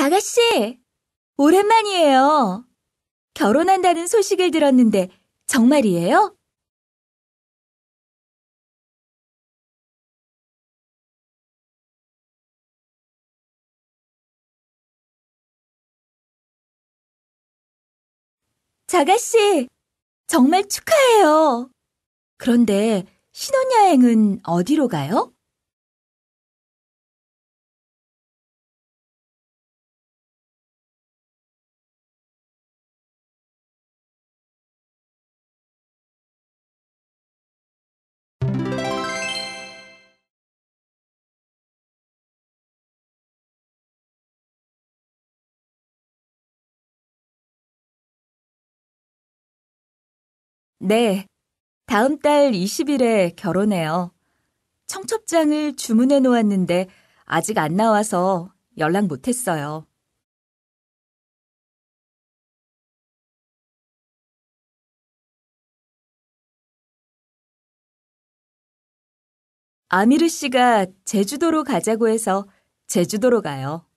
자가씨, 오랜만이에요. 결혼한다는 소식을 들었는데 정말이에요? 자가씨, 정말 축하해요. 그런데 신혼여행은 어디로 가요? 네. 다음 달 20일에 결혼해요. 청첩장을 주문해 놓았는데 아직 안 나와서 연락 못 했어요. 아미르 씨가 제주도로 가자고 해서 제주도로 가요.